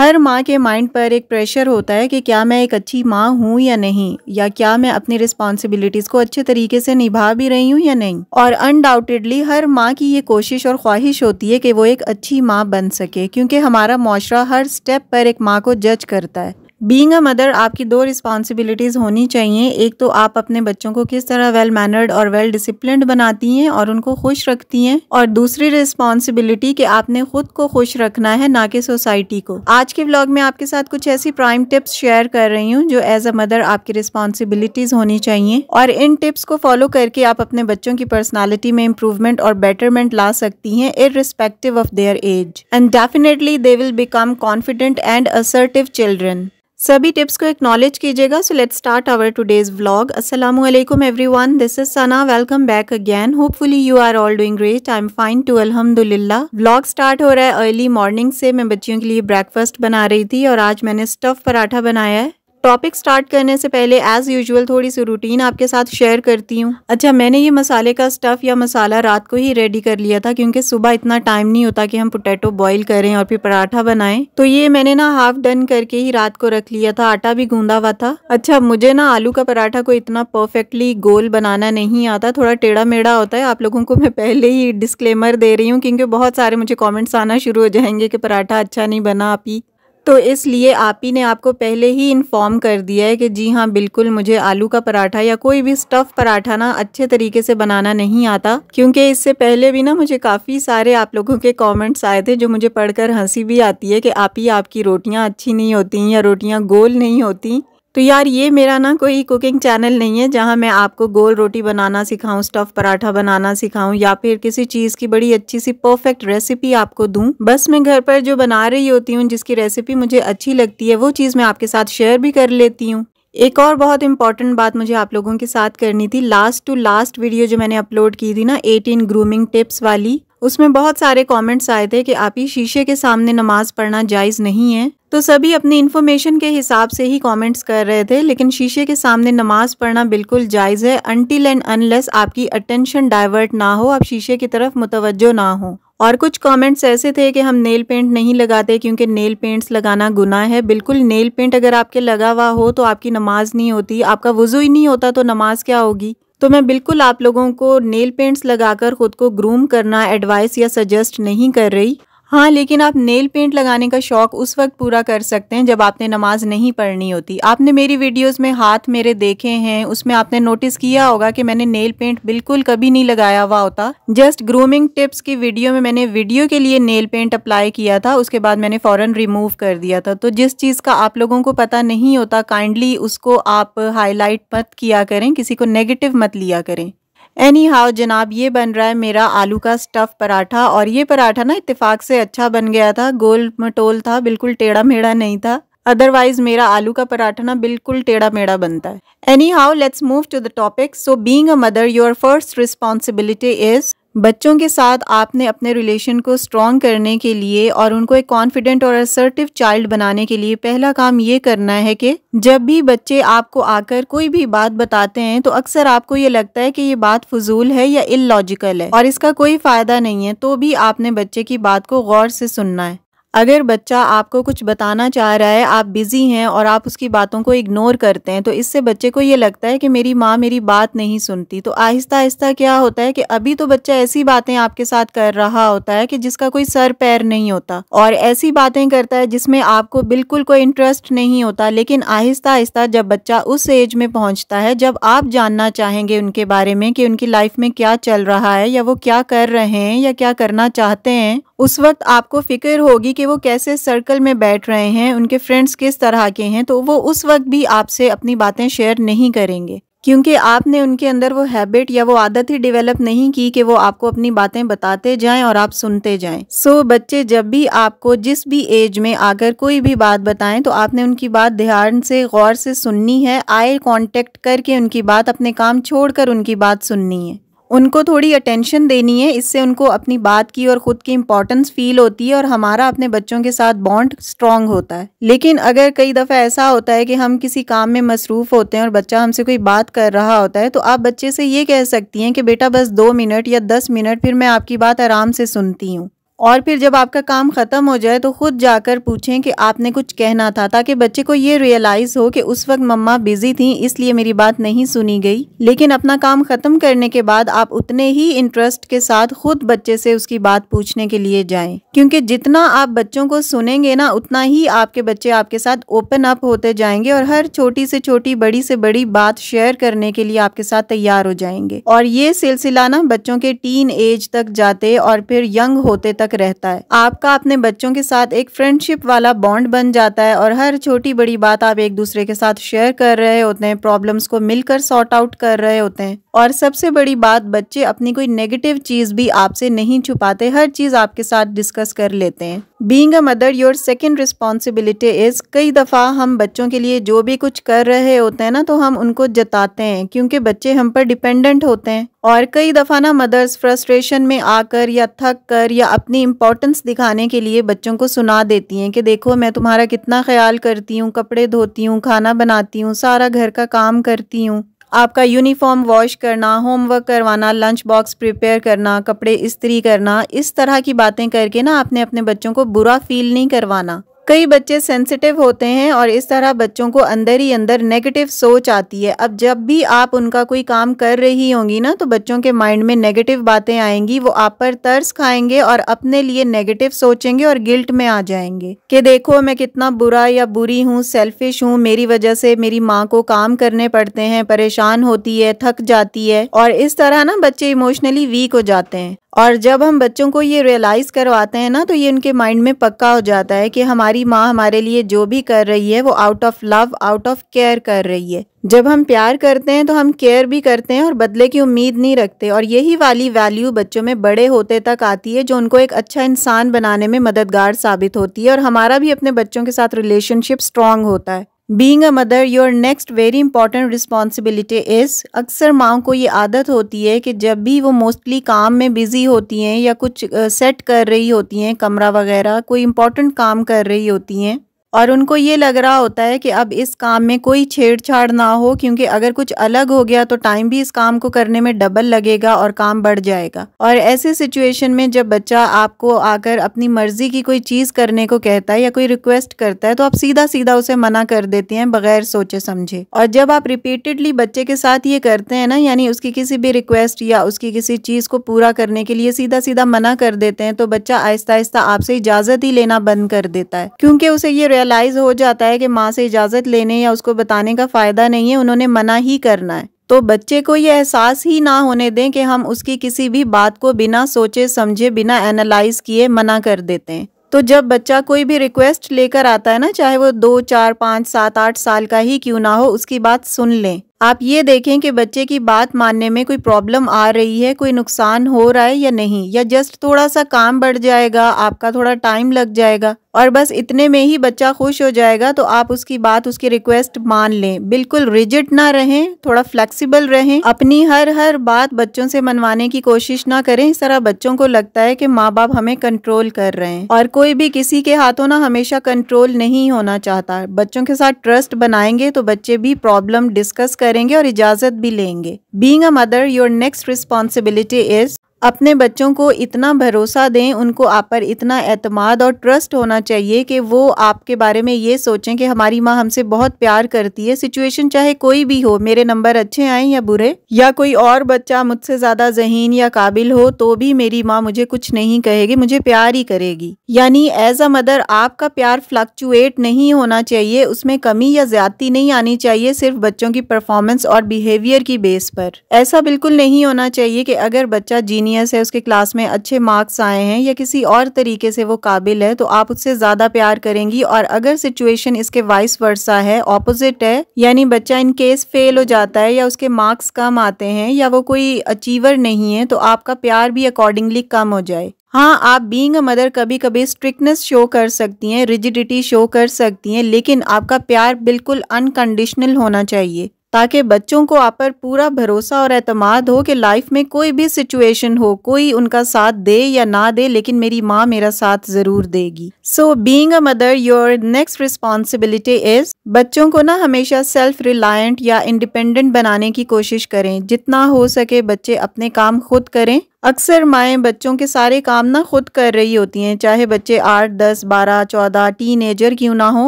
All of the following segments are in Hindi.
हर माँ के माइंड पर एक प्रेशर होता है कि क्या मैं एक अच्छी माँ हूँ या नहीं या क्या मैं अपनी रिस्पॉन्सिबिलिटीज़ को अच्छे तरीके से निभा भी रही हूँ या नहीं और अनडाउटेडली हर माँ की ये कोशिश और ख्वाहिश होती है कि वो एक अच्छी माँ बन सके क्योंकि हमारा माशरा हर स्टेप पर एक माँ को जज करता है बींग अ मदर आपकी दो रिस्पॉन्सिबिलिटीज़ होनी चाहिए एक तो आप अपने बच्चों को किस तरह वेल मैनर्ड और वेल डिसिप्लिन बनाती हैं और उनको खुश रखती हैं और दूसरी रिस्पॉन्सिबिलिटी कि आपने खुद को खुश रखना है ना कि सोसाइटी को आज के व्लॉग में आपके साथ कुछ ऐसी प्राइम टिप्स शेयर कर रही हूँ जो एज अ मदर आपकी रिस्पॉन्सिबिलिटीज़ होनी चाहिए और इन टिप्स को फॉलो करके आप अपने बच्चों की पर्सनैलिटी में इम्प्रूवमेंट और बेटरमेंट ला सकती हैं irrespective of their age and definitely they will become confident and assertive children सभी टिप्स को एक्नॉलेज कीजिएगा so let start our today's vlog असलम every one this is Sana welcome back again hopefully you are all doing great I am fine too अल्हम्दुलिल्लाह व्लॉग स्टार्ट हो रहा है अर्ली मॉर्निंग से मैं बच्चियों के लिए ब्रेकफास्ट बना रही थी और आज मैंने स्टफ पराठा बनाया है टॉपिक स्टार्ट करने से पहले एज यूजुअल थोड़ी सी रूटीन आपके साथ शेयर करती हूँ अच्छा मैंने ये मसाले का स्टफ़ या मसाला रात को ही रेडी कर लिया था क्योंकि सुबह इतना टाइम नहीं होता कि हम पोटैटो बॉईल करें और फिर पराठा बनाएं तो ये मैंने ना हाफ डन करके ही रात को रख लिया था आटा भी गूंदा हुआ था अच्छा मुझे ना आलू का पराठा को इतना परफेक्टली गोल बनाना नहीं आता थोड़ा टेढ़ा मेढ़ा होता है आप लोगों को मैं पहले ही डिस्क्लेमर दे रही हूँ क्योंकि बहुत सारे मुझे कॉमेंट्स आना शुरू हो जाएंगे कि पराठा अच्छा नहीं बना आप ही तो इसलिए आप ही ने आपको पहले ही इन्फॉर्म कर दिया है कि जी हाँ बिल्कुल मुझे आलू का पराठा या कोई भी स्टफ़ पराठा ना अच्छे तरीके से बनाना नहीं आता क्योंकि इससे पहले भी ना मुझे काफ़ी सारे आप लोगों के कमेंट्स आए थे जो मुझे पढ़कर हंसी भी आती है कि आप ही आपकी रोटियाँ अच्छी नहीं होती या रोटियाँ गोल नहीं होती तो यार ये मेरा ना कोई कुकिंग चैनल नहीं है जहाँ मैं आपको गोल रोटी बनाना सिखाऊं स्टफ़ पराठा बनाना सिखाऊं या फिर किसी चीज़ की बड़ी अच्छी सी परफेक्ट रेसिपी आपको दूं बस मैं घर पर जो बना रही होती हूँ जिसकी रेसिपी मुझे अच्छी लगती है वो चीज़ मैं आपके साथ शेयर भी कर लेती हूँ एक और बहुत इंपॉर्टेंट बात मुझे आप लोगों के साथ करनी थी लास्ट टू लास्ट वीडियो जो मैंने अपलोड की थी ना 18 ग्रूमिंग टिप्स वाली उसमें बहुत सारे कमेंट्स आए थे कि आप ही शीशे के सामने नमाज पढ़ना जायज़ नहीं है तो सभी अपनी इन्फॉर्मेशन के हिसाब से ही कमेंट्स कर रहे थे लेकिन शीशे के सामने नमाज पढ़ना बिल्कुल जायज़ है अनटिल एंड अनलेस आपकी अटेंशन डाइवर्ट ना हो आप शीशे की तरफ मुतवजो ना हो और कुछ कमेंट्स ऐसे थे कि हम नेल पेंट नहीं लगाते क्योंकि नेल पेंट्स लगाना गुनाह है बिल्कुल नेल पेंट अगर आपके लगा हुआ हो तो आपकी नमाज नहीं होती आपका वज़ू ही नहीं होता तो नमाज क्या होगी तो मैं बिल्कुल आप लोगों को नेल पेंट्स लगाकर ख़ुद को ग्रूम करना एडवाइस या सजेस्ट नहीं कर रही हाँ लेकिन आप नेल पेंट लगाने का शौक़ उस वक्त पूरा कर सकते हैं जब आपने नमाज़ नहीं पढ़नी होती आपने मेरी वीडियोस में हाथ मेरे देखे हैं उसमें आपने नोटिस किया होगा कि मैंने नेल पेंट बिल्कुल कभी नहीं लगाया हुआ होता जस्ट ग्रूमिंग टिप्स की वीडियो में मैंने वीडियो के लिए नेल पेंट अप्लाई किया था उसके बाद मैंने फ़ौरन रिमूव कर दिया था तो जिस चीज़ का आप लोगों को पता नहीं होता काइंडली उसको आप हाईलाइट मत किया करें किसी को नेगेटिव मत लिया करें एनी हाउ जनाब ये बन रहा है मेरा आलू का स्टफ़ पराठा और ये पराठा ना इतफाक से अच्छा बन गया था गोल मटोल था बिल्कुल टेढ़ा मेढ़ा नहीं था अदरवाइज मेरा आलू का पराठा ना बिल्कुल टेढ़ा मेढ़ा बनता है anyhow let's move to the topic so being a mother your first responsibility is बच्चों के साथ आपने अपने रिलेशन को स्ट्रॉन्ग करने के लिए और उनको एक कॉन्फिडेंट और असर्टिव चाइल्ड बनाने के लिए पहला काम ये करना है कि जब भी बच्चे आपको आकर कोई भी बात बताते हैं तो अक्सर आपको ये लगता है कि ये बात फजूल है या इलॉजिकल है और इसका कोई फायदा नहीं है तो भी आपने बच्चे की बात को गौर से सुनना है अगर बच्चा आपको कुछ बताना चाह रहा है आप बिज़ी हैं और आप उसकी बातों को इग्नोर करते हैं तो इससे बच्चे को ये लगता है कि मेरी माँ मेरी बात नहीं सुनती तो आहिस्ता आहिस्ता क्या होता है कि अभी तो बच्चा ऐसी बातें आपके साथ कर रहा होता है कि जिसका कोई सर पैर नहीं होता और ऐसी बातें करता है जिसमें आपको बिल्कुल कोई इंटरेस्ट नहीं होता लेकिन आहिस्ता आहिस्ता जब बच्चा उस एज में पहुँचता है जब आप जानना चाहेंगे उनके बारे में कि उनकी लाइफ में क्या चल रहा है या वो क्या कर रहे हैं या क्या करना चाहते हैं उस वक्त आपको फिक्र होगी कि वो कैसे सर्कल में बैठ रहे हैं उनके फ्रेंड्स किस तरह के हैं तो वो उस वक्त भी आपसे अपनी बातें शेयर नहीं करेंगे क्योंकि आपने उनके अंदर वो हैबिट या वो आदत ही डेवलप नहीं की कि वो आपको अपनी बातें बताते जाएं और आप सुनते जाएं सो so, बच्चे जब भी आपको जिस भी एज में आकर कोई भी बात बताएं तो आपने उनकी बात ध्यान से गौर से सुननी है आई कांटेक्ट करके उनकी बात अपने काम छोड़कर उनकी बात सुननी है उनको थोड़ी अटेंशन देनी है इससे उनको अपनी बात की और ख़ुद की इम्पोर्टेंस फील होती है और हमारा अपने बच्चों के साथ बॉन्ड स्ट्रांग होता है लेकिन अगर कई दफ़ा ऐसा होता है कि हम किसी काम में मसरूफ़ होते हैं और बच्चा हमसे कोई बात कर रहा होता है तो आप बच्चे से ये कह सकती हैं कि बेटा बस दो मिनट या दस मिनट फिर मैं आपकी बात आराम से सुनती हूँ और फिर जब आपका काम ख़त्म हो जाए तो ख़ुद जाकर पूछें कि आपने कुछ कहना था ताकि बच्चे को ये रियलाइज़ हो कि उस वक्त मम्मा बिज़ी थी इसलिए मेरी बात नहीं सुनी गई लेकिन अपना काम ख़त्म करने के बाद आप उतने ही इंटरेस्ट के साथ ख़ुद बच्चे से उसकी बात पूछने के लिए जाएं क्योंकि जितना आप बच्चों को सुनेंगे ना उतना ही आपके बच्चे आपके साथ ओपन अप होते जाएंगे और हर छोटी से छोटी बड़ी से बड़ी बात शेयर करने के लिए आपके साथ तैयार हो जाएंगे और ये सिलसिला ना बच्चों के टीन एज तक जाते और फिर यंग होते तक तक रहता है आपका अपने बच्चों के साथ एक फ्रेंडशिप वाला बॉन्ड बन जाता है और हर छोटी बड़ी बात आप एक दूसरे के साथ शेयर कर रहे होते हैं प्रॉब्लम्स को मिलकर सॉर्ट आउट कर रहे होते हैं और सबसे बड़ी बात बच्चे अपनी कोई नेगेटिव चीज़ भी आपसे नहीं छुपाते हर चीज़ आपके साथ डिस्कस कर लेते हैं being a mother your second responsibility is कई दफ़ा हम बच्चों के लिए जो भी कुछ कर रहे होते हैं ना तो हम उनको जताते हैं क्योंकि बच्चे हम पर डिपेंडेंट होते हैं और कई दफ़ा ना मदर्स फ्रस्ट्रेशन में आकर या थक कर या अपनी इम्पोर्टेंस दिखाने के लिए बच्चों को सुना देती हैं कि देखो मैं तुम्हारा कितना ख्याल करती हूँ कपड़े धोती हूँ खाना बनाती हूँ सारा घर का काम करती हूँ आपका यूनिफॉर्म वॉश करना होमवर्क करवाना लंच बॉक्स प्रिपेयर करना कपड़े इस्त्री करना इस तरह की बातें करके ना आपने अपने बच्चों को बुरा फील नहीं करवाना कई बच्चे सेंसिटिव होते हैं और इस तरह बच्चों को अंदर ही अंदर नेगेटिव सोच आती है अब जब भी आप उनका कोई काम कर रही होंगी ना तो बच्चों के माइंड में नेगेटिव बातें आएंगी वो आप पर तर्स खाएंगे और अपने लिए नेगेटिव सोचेंगे और गिल्ट में आ जाएंगे कि देखो मैं कितना बुरा या बुरी हूँ सेल्फिश हूँ मेरी वजह से मेरी माँ को काम करने पड़ते हैं परेशान होती है थक जाती है और इस तरह ना बच्चे इमोशनली वीक हो जाते हैं और जब हम बच्चों को ये रियलाइज़ करवाते हैं ना तो ये उनके माइंड में पक्का हो जाता है कि हमारी माँ हमारे लिए जो भी कर रही है वो out of love out of care कर रही है जब हम प्यार करते हैं तो हम केयर भी करते हैं और बदले की उम्मीद नहीं रखते और यही वाली वैल्यू बच्चों में बड़े होते तक आती है जो उनको एक अच्छा इंसान बनाने में मददगार साबित होती है और हमारा भी अपने बच्चों के साथ रिलेशनशिप स्ट्रांग होता है being a mother your next very important responsibility is अक्सर माओ को ये आदत होती है कि जब भी वो मोस्टली काम में बिज़ी होती हैं या कुछ सेट कर रही होती हैं कमरा वगैरह कोई इंपॉर्टेंट काम कर रही होती हैं और उनको ये लग रहा होता है कि अब इस काम में कोई छेड़छाड़ ना हो क्योंकि अगर कुछ अलग हो गया तो टाइम भी इस काम को करने में डबल लगेगा और काम बढ़ जाएगा और ऐसे सिचुएशन में जब बच्चा आपको आकर अपनी मर्जी की कोई चीज़ करने को कहता है या कोई रिक्वेस्ट करता है तो आप सीधा सीधा उसे मना कर देती हैं बगैर सोचे समझे और जब आप रिपीटेडली बच्चे के साथ ये करते हैं ना यानी उसकी किसी भी रिक्वेस्ट या उसकी किसी चीज़ को पूरा करने के लिए सीधा सीधा मना कर देते हैं तो बच्चा आहिस्ता आहिस्ता आपसे इजाज़त ही लेना बंद कर देता है क्योंकि उसे ये रियलाइज़ हो जाता है कि माँ से इजाज़त लेने या उसको बताने का फ़ायदा नहीं है उन्होंने मना ही करना है तो बच्चे को ये एहसास ही ना होने दें कि हम उसकी किसी भी बात को बिना सोचे समझे बिना एनालाइज किए मना कर देते हैं तो जब बच्चा कोई भी रिक्वेस्ट लेकर आता है ना चाहे वो दो चार पाँच सात आठ साल का ही क्यों ना हो उसकी बात सुन लें आप ये देखें कि बच्चे की बात मानने में कोई प्रॉब्लम आ रही है कोई नुकसान हो रहा है या नहीं या जस्ट थोड़ा सा काम बढ़ जाएगा आपका थोड़ा टाइम लग जाएगा और बस इतने में ही बच्चा खुश हो जाएगा तो आप उसकी बात उसकी रिक्वेस्ट मान लें बिल्कुल रिजिड ना रहें थोड़ा फ्लेक्सिबल रहें अपनी हर हर बात बच्चों से मनवाने की कोशिश ना करें इस तरह बच्चों को लगता है कि माँ बाप हमें कंट्रोल कर रहे हैं और कोई भी किसी के हाथों ना हमेशा कंट्रोल नहीं होना चाहता बच्चों के साथ ट्रस्ट बनाएंगे तो बच्चे भी प्रॉब्लम डिस्कस कर करेंगे और इजाज़त भी लेंगे being a mother your next responsibility is अपने बच्चों को इतना भरोसा दें उनको आप पर इतना एतमाद और ट्रस्ट होना चाहिए कि वो आपके बारे में ये सोचें कि हमारी माँ हमसे बहुत प्यार करती है सिचुएशन चाहे कोई भी हो मेरे नंबर अच्छे आए या बुरे या कोई और बच्चा मुझसे ज़्यादा जहीन या काबिल हो तो भी मेरी माँ मुझे कुछ नहीं कहेगी मुझे प्यार ही करेगी यानी एज अ मदर आपका प्यार फ्लक्चुएट नहीं होना चाहिए उसमें कमी या ज्यादती नहीं आनी चाहिए सिर्फ बच्चों की परफॉर्मेंस और बिहेवियर की बेस पर ऐसा बिल्कुल नहीं होना चाहिए कि अगर बच्चा जीनी जीनियस है उसके क्लास में अच्छे मार्क्स आए हैं या किसी और तरीके से वो काबिल है तो आप उससे ज़्यादा प्यार करेंगी और अगर सिचुएशन इसके वाइस वर्सा है ऑपोजिट है यानी बच्चा इन केस फेल हो जाता है या उसके मार्क्स कम आते हैं या वो कोई अचीवर नहीं है तो आपका प्यार भी अकॉर्डिंगली कम हो जाए हाँ आप बीइंग अ मदर कभी कभी स्ट्रिक्टनेस शो कर सकती हैं रिजिडिटी शो कर सकती हैं लेकिन आपका प्यार बिल्कुल अनकंडीशनल होना चाहिए ताकि बच्चों को आप पर पूरा भरोसा और अतमाद हो कि लाइफ में कोई भी सिचुएशन हो कोई उनका साथ दे या ना दे लेकिन मेरी माँ मेरा साथ ज़रूर देगी so being a mother your next responsibility is बच्चों को ना हमेशा सेल्फ रिलायंट या इंडिपेंडेंट बनाने की कोशिश करें जितना हो सके बच्चे अपने काम खुद करें अक्सर माएँ बच्चों के सारे काम ना खुद कर रही होती हैं चाहे बच्चे आठ दस बारह चौदह टीन एजर क्यों ना हो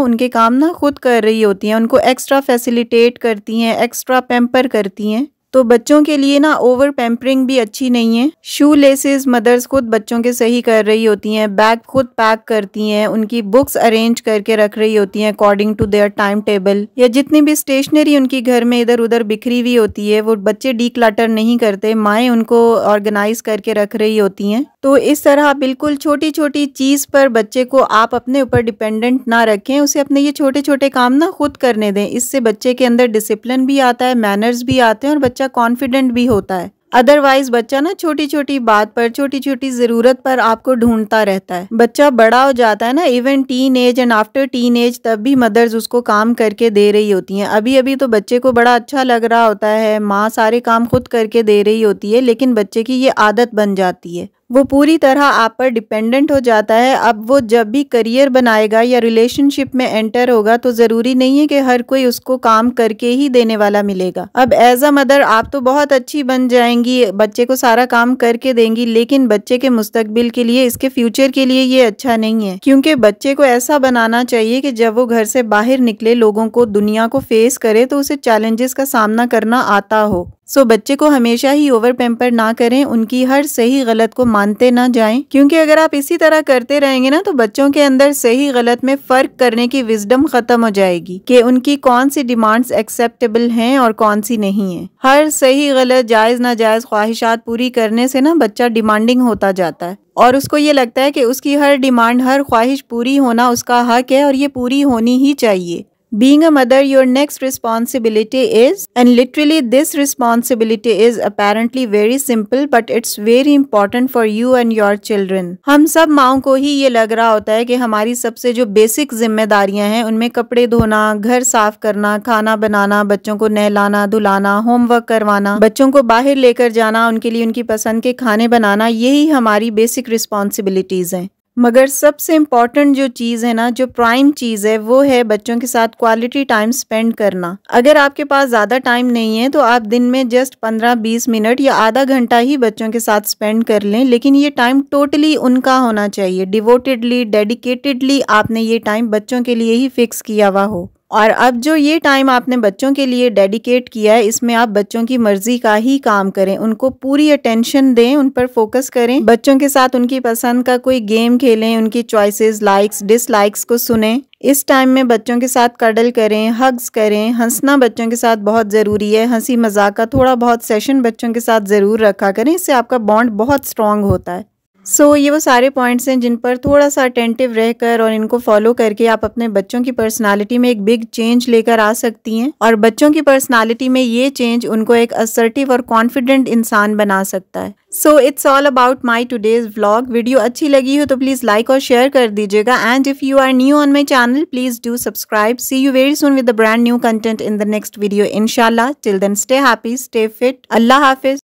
उनके काम ना खुद कर रही होती हैं उनको एक्स्ट्रा फैसिलिटेट करती हैं एक्स्ट्रा पेम्पर करती हैं तो बच्चों के लिए ना ओवर पैम्परिंग भी अच्छी नहीं है शू लेसेस मदर्स खुद बच्चों के सही कर रही होती हैं बैग खुद पैक करती हैं उनकी बुक्स अरेंज करके रख रही होती हैं according to their time table या जितनी भी स्टेशनरी उनकी घर में इधर उधर बिखरी हुई होती है वो बच्चे डी क्लाटर नहीं करते माएँ उनको ऑर्गेनाइज करके रख रही होती हैं तो इस तरह बिल्कुल छोटी छोटी चीज़ पर बच्चे को आप अपने ऊपर डिपेंडेंट ना रखें उसे अपने ये छोटे छोटे काम ना खुद करने दें इससे बच्चे के अंदर डिसिप्लिन भी आता है मैनर्स भी आते हैं और बच्चा बच्चा कॉन्फिडेंट भी होता है अदरवाइज बच्चा ना छोटी छोटी बात पर छोटी छोटी जरूरत पर आपको ढूंढता रहता है बच्चा बड़ा हो जाता है ना even teen age and after teen age तब भी मदर्स उसको काम करके दे रही होती हैं अभी अभी तो बच्चे को बड़ा अच्छा लग रहा होता है माँ सारे काम खुद करके दे रही होती है लेकिन बच्चे की ये आदत बन जाती है वो पूरी तरह आप पर डिपेंडेंट हो जाता है अब वो जब भी करियर बनाएगा या रिलेशनशिप में एंटर होगा तो ज़रूरी नहीं है कि हर कोई उसको काम करके ही देने वाला मिलेगा अब एज अ मदर आप तो बहुत अच्छी बन जाएंगी बच्चे को सारा काम करके देंगी लेकिन बच्चे के मुस्तबिल के लिए इसके फ्यूचर के लिए ये अच्छा नहीं है क्योंकि बच्चे को ऐसा बनाना चाहिए कि जब वो घर से बाहर निकले लोगों को दुनिया को फेस करे तो उसे चैलेंजेस का सामना करना आता हो सो बच्चे को हमेशा ही ओवर पेम्पर ना करें उनकी हर सही गलत को मानते ना जाएं क्योंकि अगर आप इसी तरह करते रहेंगे ना तो बच्चों के अंदर सही गलत में फ़र्क करने की विजडम ख़त्म हो जाएगी कि उनकी कौन सी डिमांड्स एक्सेप्टेबल हैं और कौन सी नहीं है हर सही गलत जायज़ ना जायज़ ख्वाहिशात पूरी करने से ना बच्चा डिमांडिंग होता जाता है और उसको ये लगता है कि उसकी हर डिमांड हर ख्वाहिश पूरी होना उसका हक है और ये पूरी होनी ही चाहिए Being a mother, your next responsibility is, and literally this responsibility is apparently very simple, but it's very important for you and your children. hum sab maon ko hi ye lag raha hota hai ki hamari sabse jo basic zimmedariyan hain unme kapde dhona ghar saaf karna khana banana bachchon ko nehlana dhulana homework karwana bachchon ko bahar lekar jana unke liye unki pasand ke khane banana यही hamari basic responsibilities hain मगर सबसे इम्पॉर्टेंट जो चीज़ है ना जो प्राइम चीज़ है वो है बच्चों के साथ क्वालिटी टाइम स्पेंड करना अगर आपके पास ज़्यादा टाइम नहीं है तो आप दिन में जस्ट 15-20 मिनट या आधा घंटा ही बच्चों के साथ स्पेंड कर लें लेकिन ये टाइम टोटली उनका होना चाहिए डिवोटेडली डेडिकेटेडली आपने ये टाइम बच्चों के लिए ही फिक्स किया हुआ हो और अब जो ये टाइम आपने बच्चों के लिए डेडिकेट किया है इसमें आप बच्चों की मर्जी का ही काम करें उनको पूरी अटेंशन दें उन पर फोकस करें बच्चों के साथ उनकी पसंद का कोई गेम खेलें उनकी चॉइसेस लाइक्स डिसलाइक्स को सुने इस टाइम में बच्चों के साथ कडल करें हग्स करें हंसना बच्चों के साथ बहुत ज़रूरी है हंसी मजाक का थोड़ा बहुत सेशन बच्चों के साथ ज़रूर रखा करें इससे आपका बॉन्ड बहुत स्ट्रांग होता है सो so, ये वो सारे पॉइंट्स हैं जिन पर थोड़ा सा अटेंटिव रहकर और इनको फॉलो करके आप अपने बच्चों की पर्सनालिटी में एक बिग चेंज लेकर आ सकती हैं और बच्चों की पर्सनालिटी में ये चेंज उनको एक असर्टिव और कॉन्फिडेंट इंसान बना सकता है so it's all about my today's vlog video अच्छी लगी हो तो प्लीज़ लाइक और शेयर कर दीजिएगा and if you are new on my channel please do subscribe see you very soon with brand new content in the next video इनशाला till then stay happy stay fit अल्लाह हाफिज